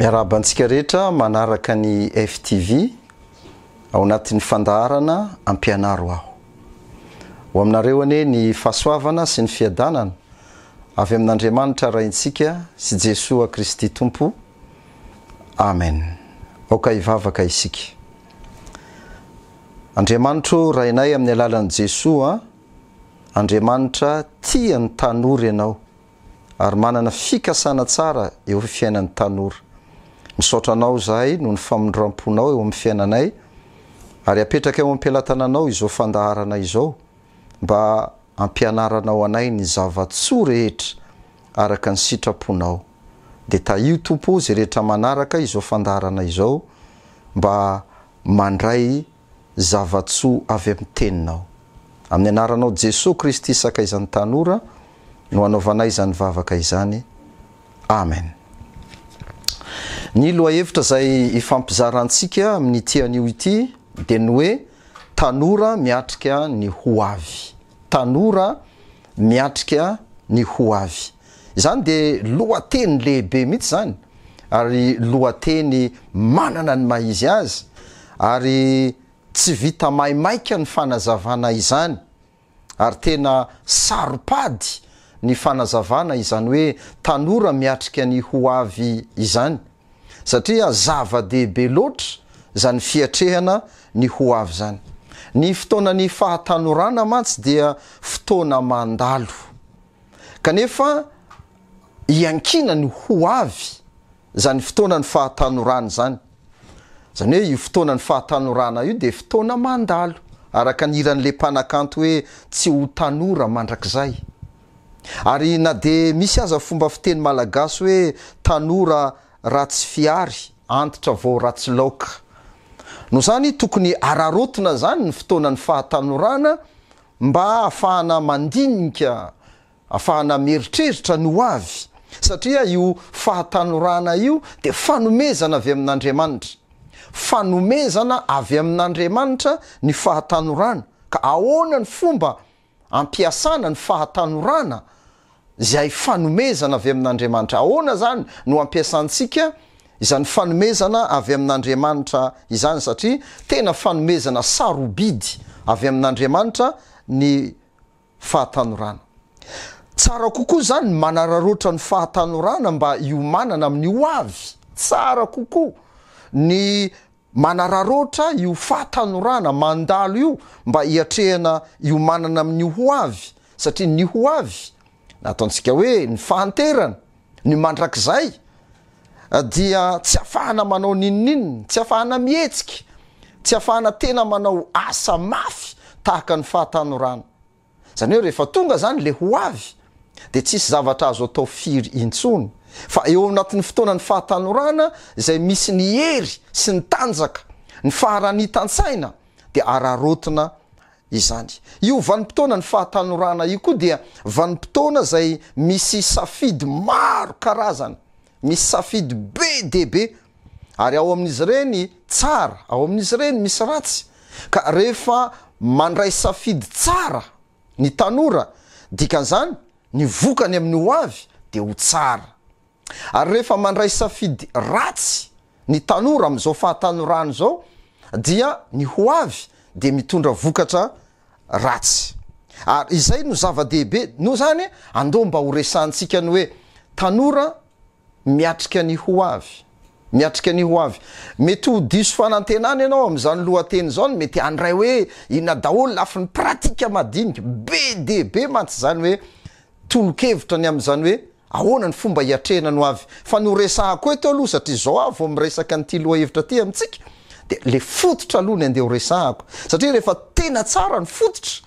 miarabantsika rehetra manaraka ny ftv ao anatn'ny fandaharanaampianaro aho oainareo ane ny fahasoavana sy ny fiadanana avy amin'n'andriamanitra raintsika sy jesos kristy tompo amenakaivavakaisrainay amin'ny alalan' jesosa andriamanitra tia ny tanory ianao ary manana fikasana tsara eo fiainan'ny tanora misatranao zahay noo ny famondramponao eo am'ny fiainanay ary apetraka eo ampialatananao izao fandaharana izao mba ampianaranao anay ny zava-tsoa rehetra araka ny sitraponao de taio tompo zay rehetra manaraka izao fandaharana izao mba mandray zava-tso avy amn'ny teninao amin'ny anaranao jesos kristy isaka izany tanora no anaovanay zany vavaka izany amen ny loha hevitra zay ifampizaraantsika amin'ny tian'io ity de ny hoe tanora miatrika ny ho avy tanora miatrika ny ho avy izany de lohateny lehibe mihitsy zany ary lohateny manana ny mahizy azy ary tsy vita maimaika ny fanazavana izany ary tena saropady ny fanazavana izany hoe tanora miatrika ny ho avy izany satria zava-dehibe loatra zany fiatrehana ny ho avy zany ny fotoanany fahatanorana mantsy dia fotona mandalo kanefa iankina ny ho avy zany fotoanany fahatanorana zany zany hoe io fotoanany fahatanorana io de fotoana mandalo araka any iran'le mpanakanto hoe tsy ho tanora mandrakzay ary na de misy aza fomba fiteny malagasy hoe tanora rahatsy fiary antitra vao ratsy laoka noho zany tokony ararotona zany ny fotoanany fahatanorana mba hahafahana mandinika afahana mieritreritra ny o avy satria io fahatanorana io de fanomezana avy amin'andriamanitra fanomezana avy amin'andriamanitra ny fahatanorana ka ahoanany fomba ampiasana ny fahatanorana zay fanomezana avy amin'n'andriamanitra aona zany no ampiasantsika izany fanomezana avy amin'andriamanitra izany satria tena fanomezana sarobidy avy amin'andriamanitra ny fahatanorana tsara kokoa zany manararotra ny fahatanorana mba io manana amin'n'io avy tsara kokoa ny manararotra io fahatanorana mandalo io mba iatrehana io manana amin'n'io ho avy satria ny ho avy nataontsika hoe ny fanterana ny mandrak'zay ah, dia tsy afahana manao ninininina tsy afahana mihetsiky tsy afahana tena manao asa mafy tahaka ny fahatanorana zany ho rehefa tonga zany le ho avy de tsisy zavatra azo atao firy intsony fa eo aminatin'ny fotoana ny fahatanorana zay misy ny hery sy ny tanjaka ny fahrany itantsaina de ararotina izany io vanimpotona ny fahatanorana io koa dia vanompotona zay misy safidy maro karazany misy safidy be dehibe ary ao amin'izy reny tsara ao amin'izy reny misy ratsy ka rehefa mandray safidy tsara ny tanora dikan'zany ny vokany amin'ny ho avy de ho tsara ary rehefa mandray safidy ratsy ny tanora amizao fahatanorana zao dia ny ho avy de mitondra vokatra ratsy ary izay no zava-dehibe no zany ande mba ho resantsikany hoe tanora miatrika nyho avy miatrika nyho avy mety ho diso ho anantenany anao am'izany lohateny zaony mety andray hoe ina daholo lafa ny pratika madinika be deibe mantsy zany hoe tolokhevitra ny am'izany hoe ahonany fomba hiatrehnano avy fa nooresakoa eto aloha satria zao av o m resaky n'ity loha hevitra ty amitsika e le fototra aloha ny andeha ho resahako satria rehefa tena tsara ny fototra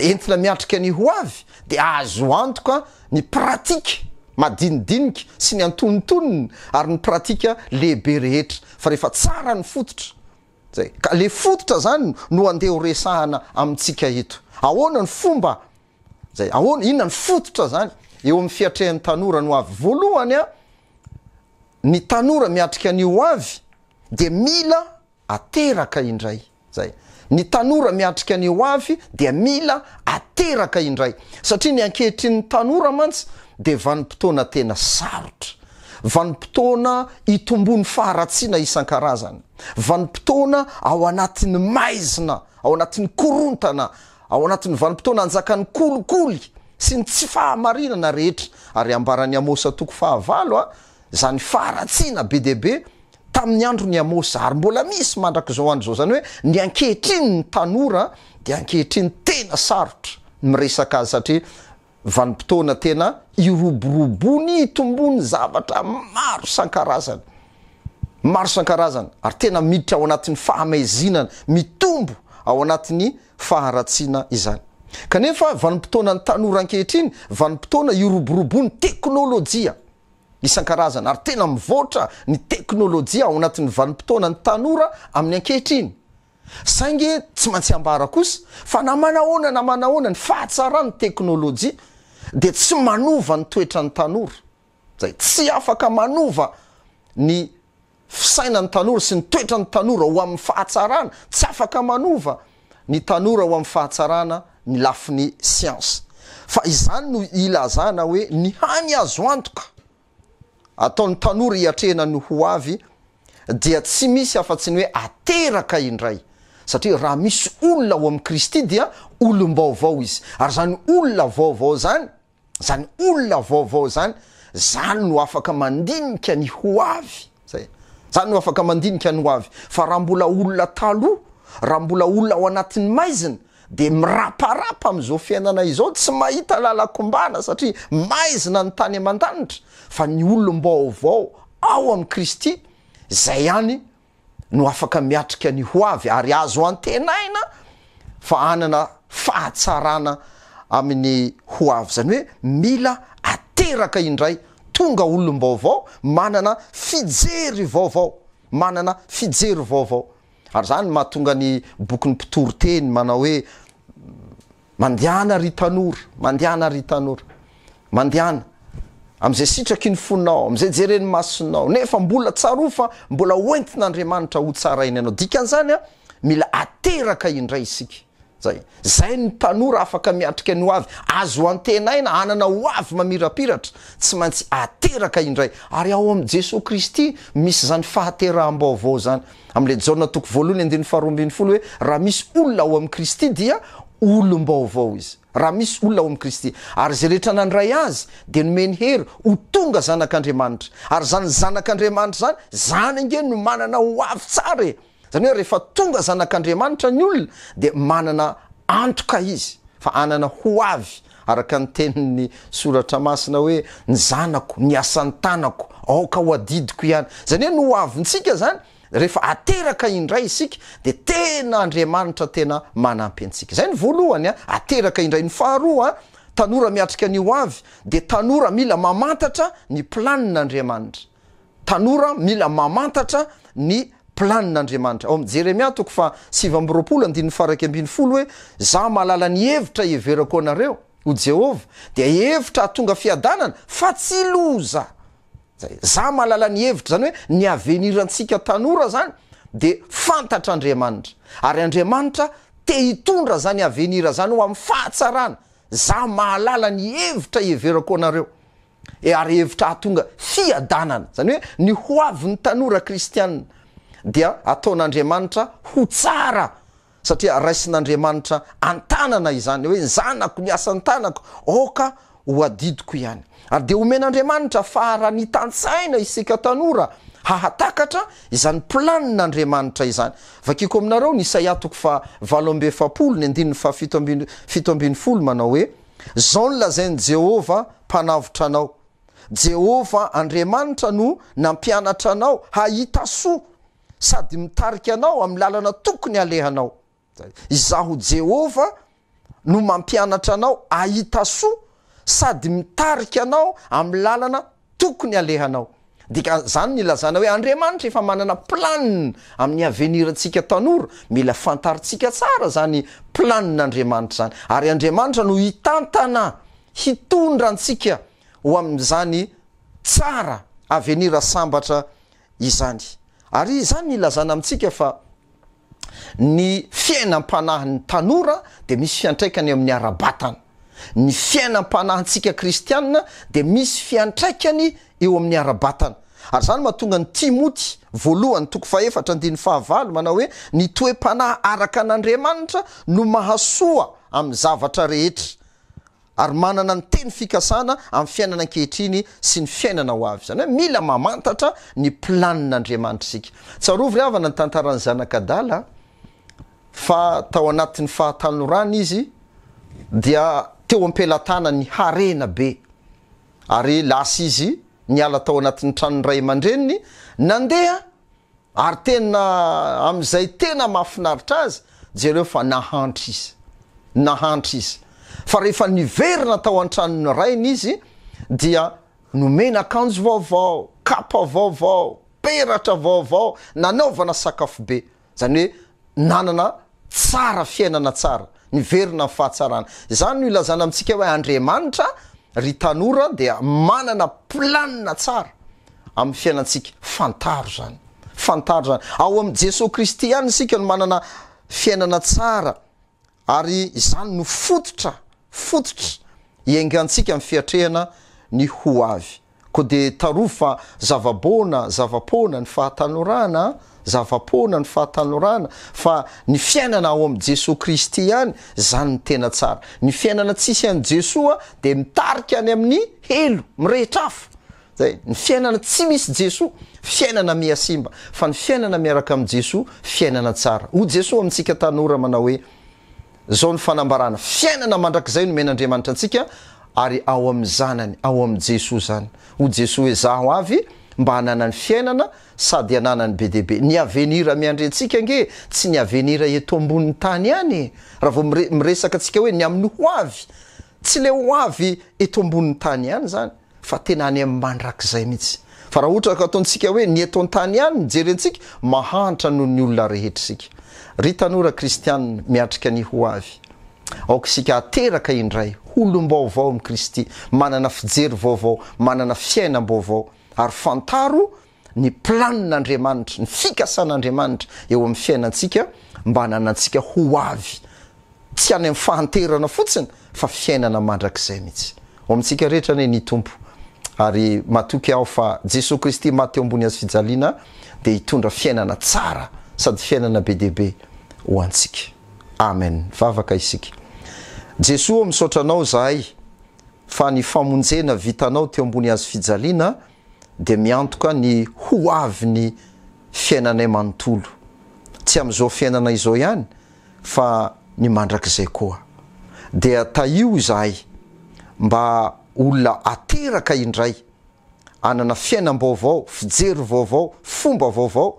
entina miatrika aniho avy de azo antoka ny pratike madinidinika sy ny antonotonony ary ny pratika lehibe rehetra fa rehefa tsara ny fototra zay ka le fototra zany no andehho resahana amintsika ito ahoanany fomba zay ahoana inona ny fototra zany eoamy fiatrhn'nytanoranoavy voalohany a ny tanora miatrika aniho avy de mila ateraka indray zay ny tanora miatrika anyo avy dia mila ateraka indray satria ny ankehitrin'ny tanora mantsy de vanimpotona tena sarotra vanimpotoana itombony faharatsiana isan-karazana vanimpotoana ao anatin'ny maizina ao anatin'ny korontana ao anatin'ny valompotona anjakany kolikoly sy ny tsy fahamarinana rehetra ary ambaran'ny amosa toko fahavalo a zany faharatsiana be debe tamin'ny andro ny amosy ary mbola misy mandrak' zao andro zao zany hoe ny ankehitriny ny tanora de ankehitriny tena sarotra miresak' azy satria vanimpotoana tena iroborobony itombony zavatra maro sankarazany maro san-karazana ary tena miditra ao anatin'ny fahamaizinana mitombo ao anatin'ny faharatsiana izany kanefa vanim-potoana ny tanora ankehitriny vanim-potoana iroborobony teknolojia isan-karazana ary tena mivoatra ny teknôlojia ao anatin'ny valimpotonany tanora amin'ny ankehitra iny sainge tsy mantsyabarakosa aaananaaanany ahaannenolojia de tsy manova ny toetra ny tanora zay tsy afaka manova ny fisainany tanora sy ny toetrany tanora hoam'y fahantsyafakanvany tanoaoay fahatsana ny lafinyin fa izany no izana oe ny hany azo antoka ataony tanory iatrehnany ho avy dia tsy misy afatsiny hoe ateraka indray satriao raha misy olona ho am kristy dia olom-baoavao izy ary zany olona vaovao zany zany olona vaovao zany zany no afaka mandinika ny ho avy zay zany no afaka mandinika ny ho avy fa raha mbola olona taloha raha mbola olona ao anatin'ny maizina de miraparapa amzao fiainana izao tsy mahita lalakombana satria maaizina ny tany aman-danitra fa ny olom-baovao ao am' kristy zay any no afaka miatrika ny ho avy ary azo antenaina fa anana fahatsarana amin'ny ho avy zany hoe mila ateraka indray tonga olombaovao manana fijery vaovao manana fijery vaovao ary zany maha tonga ny bokyny pitory teny manao hoe mandeana ry tanora mandeana ry tanora mandeana amzay sitraky ny fonao amizay jereny masinao nefa mbola tsaro fa mbola oentin'andriamanitra ho tsarainy anao dikanzanya mila ateraka indray isik ay zay ny tanora afaka miatrika ny o avy azo hoantenaina anana ho avy mamirapiratra tsy mantsy ateraka indray ary ao amjesos kristy misy zany fahateraambao avao zany amla ja toko voalohany nnyfaroin'nfolo hoe raha misy olona ao am' kristy dia olombaoavao izy raha misy olona ao amn'i kristy ary zay rehetra nandray azy de nome ny hery ho tonga zanak'andriamanitra ary zany zanak'andriamanitra zany zany nge no manana ho avy tsara e zany hoe rehefa tonga zanak'andriamanitra ny olona de manana antoka izy fa anana ho avy araka ny teni'ny soratra masina hoe ny zanako ny asan-tanako aoka ho adidiko ihany zany hoe no hoavyntsika zany rehefa ateraka indray isika de tena andriamanitra tena manampy antsika zay ny voalohany a ateraka indray ny faharoa a tanora miatrika anyo avy de tanora mila mamantatra ny planin'andriamanitra tanora mila mamantatra ny planin'andriamanitra ao m jery miatako fa syvyamyropolo andinny faraky ambin'ny folo hoe zaho malala ny hevitra heverako anareo ho jehova de hevitra htonga fiadanana fa tsy loza zay za mahalala ny hevitra zany hoe ny aveniraantsika tanora zany de fantatraandriamanitra ary andriamanitra te hitondra zany avenira zany ho am'y fahatsarana za mahalala ny hevitra ieverako anareo e, ary hevitra hahatonga fiadanana zany hoe ny hoavy ny tanora kristianna dia ataon'andriamanitra ho tsara satria raisin'andriamanitra an-tanana izany hoe zanako ny asan-tanako oka iiko ihanyary de homen'andriamanitra fa rahanitantsaina isika tanora hahatakatra izany planin'andriamanitra izany vakiko aminareo nisaaiatoko fa valombe fapolony andinna fa fitoambin fito ambiny folo manao hoe zao ny lazany jehova mpanavitra anao jehova andriamanitra no nampianatra anao haita so sady mitariky anao am'y lalana tokony alehanao izaho jehova no mampianatra anao ahita so sady mitariky anao am'y lalana tokony alehanao de a zany nylazana hoe andriamanitra efa manana plania amin'ny aveniraantsika tanora mila fantaritsika tsara zany planin'andriamanitra zany ary andriamanitra no hitantana hitondra tsika ho ami'zany tsara avenira sambatra izany ary i zany ny lazana amitsika fa ny fiainampanahany tanora de misy fiantraikany amin'ny arabatana ny fiainam-panaha tsika kristianna de misy fiantraikany eo amin'ny ara-batana ary zany maha tonga ny timoty voalohany toko faefatra andiny fahavalo manao hoe nitoem-panaha araka an'andriamanitra no mahasoa amn'ny zavatra rehetra ary manana ny teny fikasana am'ny fiainana ankehitriny sy ny fiainana ho avy zany hoe mila mamantatra ny planin'andriamanitra sika tsarovry avana ny tantarany zanakadala fa tao anatin'ny fahatanorany izy dia teo ampelatana ny harena be ary lasa izy niala atao anatin'ny tranony ray aman-dreniny nandeha ary tena am'izay tena mahafinaritra azy jereo fa nahantry izy nahantry izy fa rehefa niverina tao an-tranony rainy izy dia nomena akanjo vaovao kapa vaovao peratra vaovao nanaovana sakafobe zany hoe nanana tsara fiainana tsara miverina am fahatsarana zany no ilazana amitsika hoe andriamanitra ry tanora dia manana planina tsara am'ny fiainatsika fantaro zany fantaro zany ao am' jesos kristy ihany sika no manana fiainana tsara ary zany no fototra fototra iaingantsika amiy fiatrehana ny ho avy ko de taro fa zavabona zavapona ny fahatanorana zavapona ny fahatanorana fa ny fiainana ao am' jesos kristy hany zany mi tena tsara ny fiainana tsisy an jesosa de mitarika any amin'ny helo mirehitr afa zay ny fiainana tsy misy jesos fiainana miasimba fa ny fiainana miaraka am jesos fiainana tsara ho jesos amintsika tanora manao hoe zao ny fanambarana fiainana mandrakzay nomen'andriamanitra atsika ary ao am'y zanany ao am' jesosy zany ho jesos hoe zaho avy mba ananan'ny fiainana sady iananany be debe ny avenira miandreatsika nge tsy ny avenira eto ambonin'ny tany any raha vao miresaka atsika hoe ny amin'ny ho avy tsy le ho avy eto ambonin'ny tany any zany fa tena any am'y mandrak'zay mihitsy fa raha ohatra k ataontsika hoe ny eto n-tany any mijeryantsika mahantra noho ny olona rehetrisika ry tanora kristiana miatriky ny ho avy aok isika ateraka indray holom-baovao am'y kristy manana fijery vaovao manana fiainambaovao ary fantaro ny planin'andriamanitra ny fikasan'andriamanitra eo amin'ny fiainantsika mba nana antsika ho avy tsy any am'n fahanterana fotsiny fa fiainana mandrak'izay mihitsy oamintsika rehetra n ny tompo ary matoky aho fa jesos kristy mateo ambony azo fijaliana de hitondra fiainana tsara sady fiainana be deabe hoantsika amen vavaka isika jesos ao misotranao zahay fa ny famonjena vitanao teo ambony azy fijaliana de miantoka ny ho avyny fiainanay manontolo tsy am'izao fiainana izao ihany fa ny mandrak'izay koa dia taio zahay mba olona ateraka indray anana fiainam-baovao fijery vaovao fomba vaovao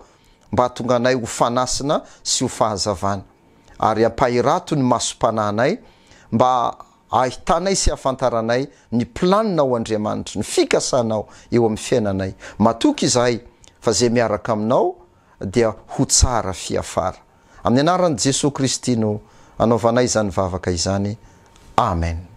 mba atonga anay ho fanasina sy ho fahazavana ary apahirato ny masom-pananay mba ahitanay sy afantaranay ny planinao andriamanitra ny fikasanao eo amin'ny fiainanay matoky izahay fa zay miaraka aminao dia ho tsara fiafara amin'ny anaran' jesos kristy no anaovanay zany vavaka izany amen